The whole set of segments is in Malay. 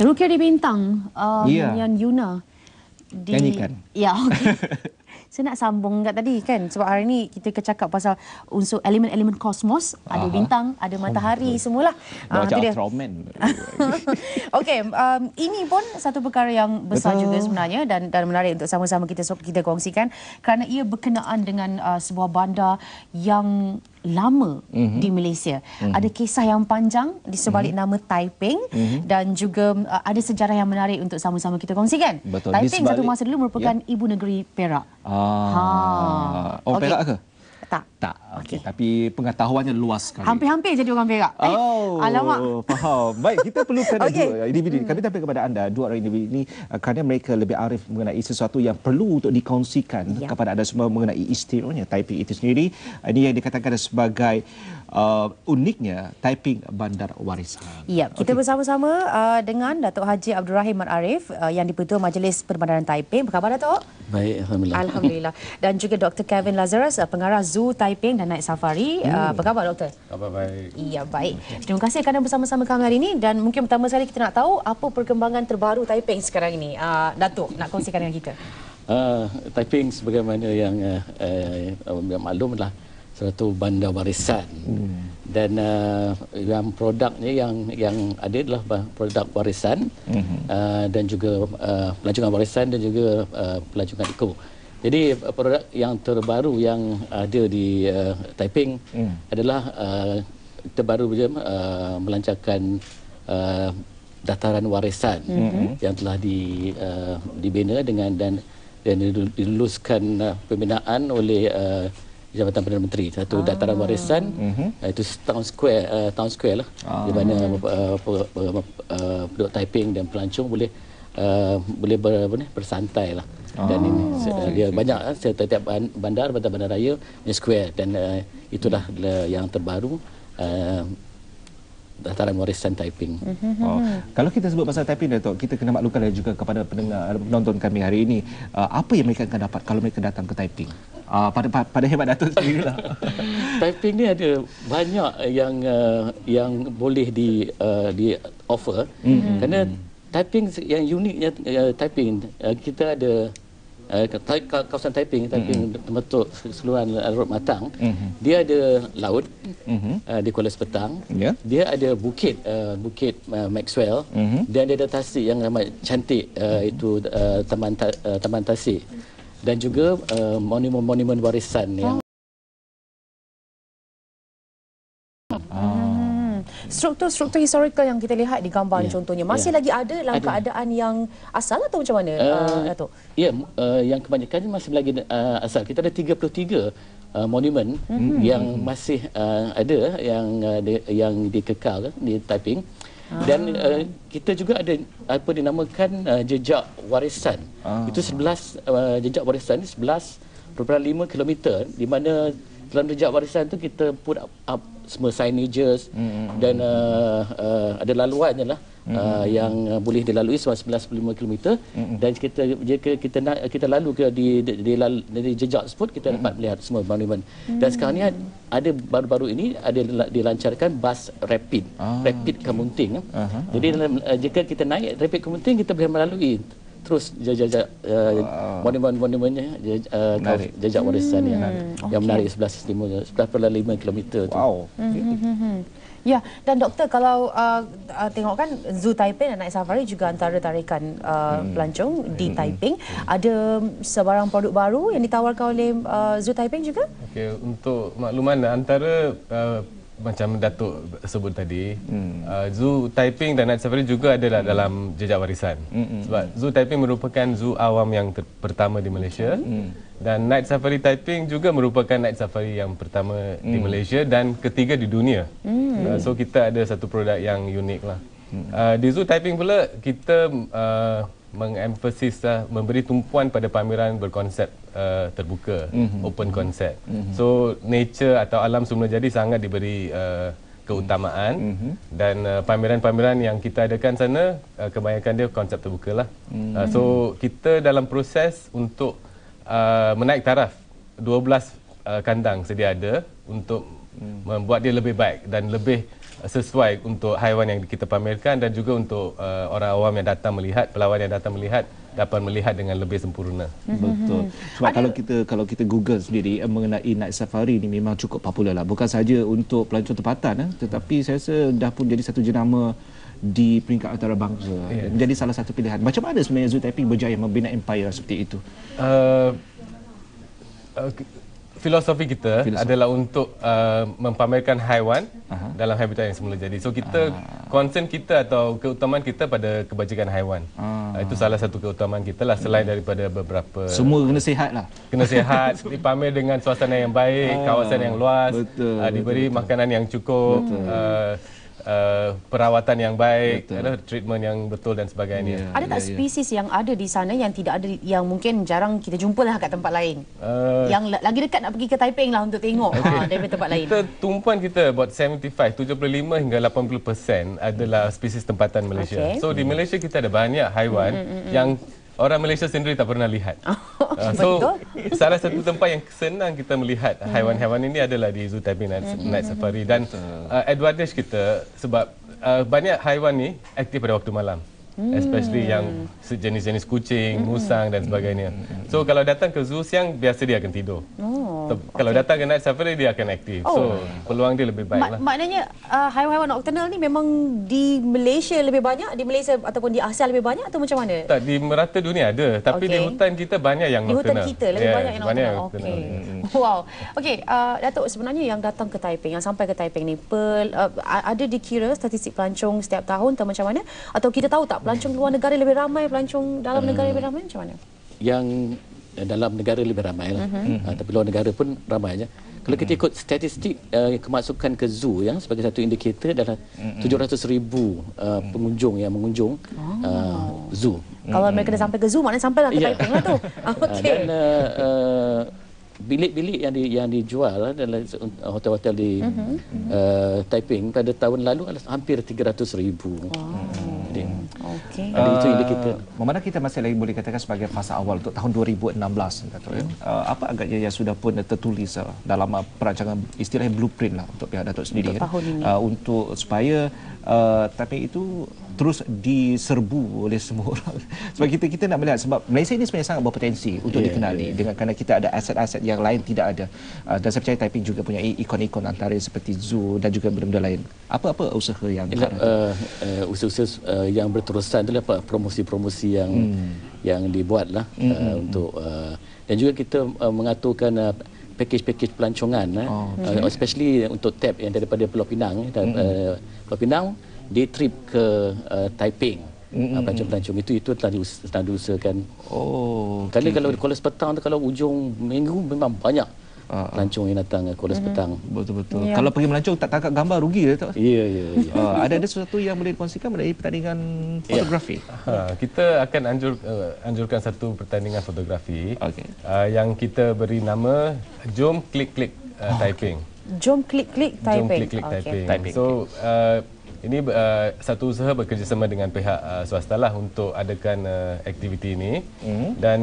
Terukir di Bintang um, ya. yang Yuna. Di... Nyanyikan. Ya, okey. Saya nak sambung kat tadi kan sebab hari ni kita kecakap pasal unsur elemen-elemen kosmos, Aha. ada bintang, ada matahari oh, semulalah. Ah uh, dia. Okey, um, ini pun satu perkara yang besar Betul. juga sebenarnya dan dan menarik untuk sama-sama kita kita kongsikan kerana ia berkenaan dengan uh, sebuah bandar yang lama mm-hmm. di mhm. Malaysia. Mm-hmm. Ada kisah yang panjang di sebalik mm-hmm. nama Taiping mm-hmm. dan juga uh, ada sejarah yang menarik untuk sama-sama kita kongsikan. Betul. Taiping sebalik, satu masa dulu merupakan yeah. ibu negeri Perak. Ah. Ha. Oh, okay. Perak ke? Tak. Tak okay. tapi pengetahuannya luas sekali. Hampir-hampir jadi orang Perak. Eh, oh, eh, alamak. faham. Baik, kita perlukan okay. dua individu. Hmm. Kami tampil kepada anda, dua orang individu ini eh, kerana mereka lebih arif mengenai sesuatu yang perlu untuk dikongsikan ya. kepada anda semua mengenai istilahnya typing itu sendiri. Eh, ini yang dikatakan sebagai Uh, uniknya typing bandar warisan. Ya, kita okay. bersama-sama uh, dengan Datuk Haji Abdul Rahim Mat Arif uh, yang dipertua Majlis Perbandaran Taiping. Apa Datuk? Baik, Alhamdulillah. Alhamdulillah. Dan juga Dr. Kevin Lazarus, eh, pengarah Zoo Taiping dan Night Safari. Eh, hmm. Apa khabar, Doktor? Khabar baik. Ya, baik. Terima kasih kerana bersama-sama kami hari ini. Dan mungkin pertama sekali kita nak tahu apa perkembangan terbaru Taiping sekarang ini. Uh, Datuk, nak kongsikan dengan kita. Uh, Taiping sebagaimana yang uh, uh, maklumlah, satu bandar warisan. Hmm dan uh, yang produknya yang yang ada adalah produk warisan mm-hmm. uh, dan juga uh, pelancongan warisan dan juga uh, pelancongan eko. Jadi uh, produk yang terbaru yang ada di uh, Taiping mm. adalah uh, terbaru saja uh, melancarkan uh, dataran warisan mm-hmm. yang telah di uh, dibina dengan dan dan diluluskan uh, pembinaan oleh uh, Jabatan Perdana Menteri Satu ah. Dataran Warisan uh-huh. Itu Town Square uh, Town Square lah ah. Di mana uh, uh, Penduduk Taiping dan pelancong boleh uh, Boleh ber, apa ni, bersantai lah dan ini oh, dia see, banyak Lah, setiap bandar bandar bandar raya square dan uh, itulah hmm. yang terbaru uh, dalam warisan typing. Mm-hmm. Oh. Kalau kita sebut pasal typing Dato, kita kena maklumkan juga kepada pendengar eh, penonton kami hari ini, uh, apa yang mereka akan dapat kalau mereka datang ke typing? Uh, pada, pada pada hebat Dato sendirilah. typing ni ada banyak yang uh, yang boleh di uh, di offer. Mm -hmm. Kerana typing yang uniknya uh, typing uh, kita ada eh, kawasan Taiping Taiping mm-hmm. betul seluruhan laut matang mm-hmm. dia ada laut mm-hmm. uh, eh, di Kuala Sepetang yeah. dia ada bukit uh, bukit uh, Maxwell mm-hmm. dan dia ada tasik yang amat cantik uh, mm-hmm. itu uh, taman ta, uh, taman tasik dan juga uh, monumen-monumen warisan yang struktur-struktur historikal yang kita lihat di gambar ya. contohnya masih ya. lagi ada dalam ada. keadaan yang asal atau macam mana uh, eh, eh, Dato? Ya, uh, yang kebanyakan masih lagi uh, asal. Kita ada 33 uh, monumen hmm. yang masih uh, ada yang uh, di, yang dikekal di Taiping. Ah. Dan uh, kita juga ada apa dinamakan uh, jejak warisan. Ah. Itu 11 uh, jejak warisan 11 5 km di mana dalam jejak warisan itu kita put up, up semua signages mm-hmm. dan uh, uh, ada laluannya lah mm-hmm. yang uh, boleh dilalui 19.5 km mm-hmm. dan kita jika kita nak kita lalu ke di di, di, jejak tersebut kita mm-hmm. dapat melihat semua monument mm-hmm. dan mm. sekarang ni ada baru-baru ini ada dilancarkan bus rapid ah, rapid okay. kemunting uh-huh, jadi uh-huh. Dalam, uh, jika kita naik rapid kemunting kita boleh melalui terus jejak-jejak eh, ah. monumen-monumennya eh, jejak eh, warisan hmm. yang, okay. yang menarik sebelah sistem 11.5 kilometer tu. Wow. Hmm, hmm, hmm. Ya, dan doktor kalau uh, uh, tengok kan Zoo Taiping dan Night Safari juga antara tarikan uh, hmm. pelancong di hmm. Taiping. Hmm. Ada sebarang produk baru yang ditawarkan oleh uh, Zoo Taiping juga? Okey, untuk makluman antara uh, macam Datuk sebut tadi hmm. uh, Zoo Taiping dan Night Safari juga adalah hmm. dalam jejak warisan hmm. sebab Zoo Taiping merupakan zoo awam yang pertama di Malaysia hmm. dan Night Safari Taiping juga merupakan Night Safari yang pertama hmm. di Malaysia dan ketiga di dunia hmm. uh, so kita ada satu produk yang unik lah hmm. uh, di Zoo Taiping pula kita uh, mengemphasislah eh, memberi tumpuan pada pameran berkonsep uh, terbuka mm-hmm. open concept. Mm-hmm. So nature atau alam semula jadi sangat diberi uh, keutamaan mm-hmm. dan uh, pameran-pameran yang kita adakan sana uh, kebanyakan dia konsep terbukalah. Mm-hmm. Uh, so kita dalam proses untuk uh, menaik taraf 12 uh, kandang sedia ada untuk mm. membuat dia lebih baik dan lebih sesuai untuk haiwan yang kita pamerkan dan juga untuk uh, orang awam yang datang melihat pelawat yang datang melihat dapat melihat dengan lebih sempurna mm-hmm. betul sebab Adi... kalau kita kalau kita google sendiri eh, mengenai night safari ini memang cukup popular lah bukan saja untuk pelancong tempatan eh, tetapi saya rasa dah pun jadi satu jenama di peringkat antarabangsa yeah. menjadi salah satu pilihan macam mana sebenarnya Zoo Taiping berjaya membina empire seperti itu uh, okay. Uh, filosofi kita filosofi. adalah untuk uh, mempamerkan haiwan Aha. dalam habitat yang semula jadi. So kita Aha. concern kita atau keutamaan kita pada kebajikan haiwan. Uh, itu salah satu keutamaan kita lah selain hmm. daripada beberapa semua kena sihat lah. Kena sihat, dipamer dengan suasana yang baik, Aha. kawasan yang luas, betul, uh, diberi betul, makanan betul. yang cukup. Betul. Uh, uh, perawatan yang baik, ada treatment yang betul dan sebagainya. Yeah, ada tak ya, ya. spesies yeah. yang ada di sana yang tidak ada yang mungkin jarang kita jumpa lah kat tempat lain? Uh, yang lagi dekat nak pergi ke Taiping lah untuk tengok okay. ha, ah, dari tempat lain. Kita tumpuan kita buat 75, 75 hingga 80% adalah spesies tempatan Malaysia. Okay. So di Malaysia kita ada banyak haiwan mm-hmm. yang orang Malaysia sendiri tak pernah lihat. Oh, uh, so betul. salah satu tempat yang senang kita melihat hmm. haiwan-haiwan ini adalah di Zoo Tabi Night, hmm. Night Safari dan uh, advantage kita sebab uh, banyak haiwan ni aktif pada waktu malam. Hmm. Especially yang sejenis-jenis kucing, musang dan sebagainya. So kalau datang ke zoo siang biasa dia akan tidur. Oh betul. Oh, okay. Kalau datang ke night safari dia akan aktif. Oh. So peluang dia lebih baik Ma lah. Maknanya uh, haiwan-haiwan uh, nocturnal ni memang di Malaysia lebih banyak, di Malaysia ataupun di Asia lebih banyak atau macam mana? Tak, di merata dunia ada. Tapi okay. di hutan kita banyak yang nocturnal. Di hutan kita lebih yeah, banyak yang nocturnal. Okay. Okay. Wow. Okey, uh, Datuk sebenarnya yang datang ke Taiping, yang sampai ke Taiping ni, pel uh, ada dikira statistik pelancong setiap tahun atau macam mana? Atau kita tahu tak pelancong luar negara lebih ramai, pelancong dalam hmm. negara lebih ramai macam mana? Yang Eh, dalam negara lebih ramai lah. Mm-hmm. Uh, tapi luar negara pun ramai aja. Kalau kita mhm. ikut statistik uh, kemasukan ke zoo ya sebagai satu indikator adalah mhm. tujuh 700,000 ribu uh, pengunjung yang mengunjung uh, zoo. Kalau mm. mereka dah sampai ke zoo mana sampai ya. lah ke yeah. Taipei tu. Okay. Ah, dan uh, uh, bilik-bilik yang di, yang dijual dalam hotel-hotel di mm-hmm. uh, Taiping pada tahun lalu adalah hampir 300,000. ribu. Wow penting. Okey. Uh, itu yang ah. kita memandang kita masih lagi boleh katakan sebagai fasa awal untuk tahun 2016 kata ya. Okay. Uh, apa agaknya yang sudah pun tertulis uh, dalam uh, perancangan istilah blueprint lah untuk pihak Datuk sendiri untuk, ya. Uh, untuk supaya uh, tapi itu terus diserbu oleh semua orang. Sebab kita kita nak melihat sebab Malaysia ini sebenarnya sangat berpotensi untuk yeah, dikenali yeah. Ya. dengan kerana kita ada aset-aset yang lain tidak ada. Uh, dan saya percaya Taiping juga punya ikon-ikon antara seperti zoo dan juga benda-benda lain. Apa-apa usaha yang Ila, uh, uh, usaha-usaha uh, yang berterusan itu apa lah, promosi-promosi yang hmm. yang dibuatlah eh, hmm. uh, untuk uh, dan juga kita uh, mengaturkan uh, package-package pelancongan oh, okay. especially untuk TAP yang daripada Pulau Pinang dan hmm uh, Pulau Pinang day trip ke uh, Taiping pelancong-pelancong itu itu telah, dius telah diusahakan oh, kerana okay. kalau di Kuala Sepetang kalau ujung minggu memang banyak ah, ah. pelancong yang datang ke Kuala Sepetang. Mm -hmm. Betul-betul. Yeah. Kalau pergi melancong tak tangkap gambar rugi dah ya, tu. Ya, ya, ya. Ah, Ada ada sesuatu yang boleh dikongsikan mengenai pertandingan yeah. fotografi? Uh, kita akan anjur, uh, anjurkan satu pertandingan fotografi okay. uh, yang kita beri nama Jom Klik Klik uh, oh, Typing. Okay. Jom Klik Klik Typing. Jom Klik Klik okay. Typing. So, uh, ini uh, satu usaha bekerjasama dengan pihak uh, swasta lah untuk adakan uh, aktiviti ini. Mm. Dan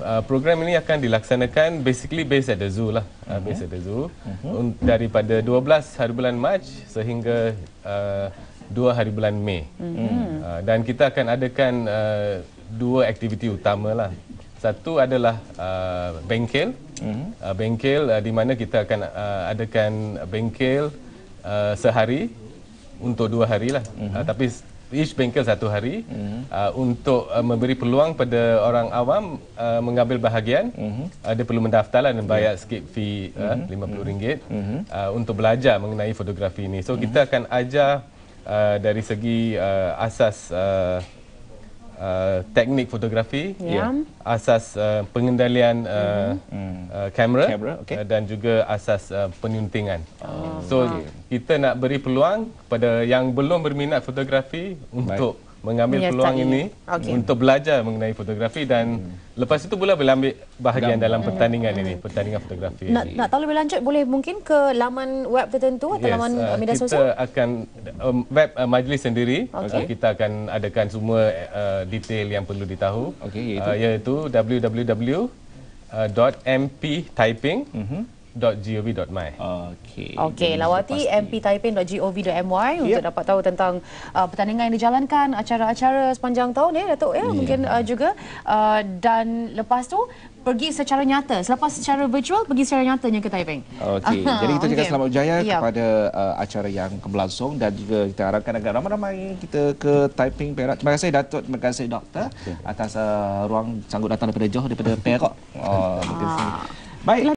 uh, program ini akan dilaksanakan basically based at the zoo lah. Mm. Uh, hmm. based at the zoo. Mm-hmm. Un- daripada 12 hari bulan Mac sehingga uh, 2 hari bulan Mei. Mm. Uh, dan kita akan adakan uh, dua aktiviti utama lah. Satu adalah uh, bengkel. Mm. Uh, bengkel uh, di mana kita akan uh, adakan bengkel uh, sehari untuk dua hari lah. Mm-hmm. Uh, tapi each bengkel satu hari mm-hmm. uh, untuk uh, memberi peluang pada orang awam uh, mengambil bahagian. Mm-hmm. Uh, dia perlu mendaftar lah dan bayar yeah. skip fee RM50 mm-hmm. uh, mm-hmm. uh, untuk belajar mengenai fotografi ini. So mm-hmm. kita mhm. akan ajar uh, dari segi uh, asas uh, uh, teknik fotografi, yeah. asas uh, pengendalian mhm. kamera uh, mm-hmm. uh, okay. uh, dan juga asas uh, penyuntingan. Oh. So okay. kita nak beri peluang kepada yang belum berminat fotografi untuk mengambil Menyertai. peluang ini okay. untuk belajar mengenai fotografi dan hmm. lepas itu pula boleh ambil bahagian Gambar. dalam hmm. pertandingan hmm. ini, pertandingan fotografi. Nak, ini. nak tahu lebih lanjut boleh mungkin ke laman web tertentu atau yes. laman uh, media sosial? Kita akan um, web uh, majlis sendiri okay. uh, kita akan adakan semua uh, detail yang perlu ditahu okay, iaitu, uh, iaitu www.mptyping.com mhm. uh, www.mp.taipin.gov.my Okey. Okay. lawati mp.taipin.gov.my untuk yep. dapat tahu tentang uh, pertandingan yang dijalankan, acara-acara sepanjang tahun ya, eh, Datuk ya, yeah. mungkin uh, juga uh, dan lepas tu pergi secara nyata. Selepas secara virtual pergi secara nyatanya ke Taiping. Okey. Jadi kita cakap okay. selamat berjaya yep. kepada uh, acara yang berlangsung dan juga kita harapkan agar ramai-ramai kita ke Taiping Perak. Terima kasih Datuk, terima kasih Doktor atas uh, ruang sanggup datang daripada Johor daripada Perak. Oh, ah. Baiklah.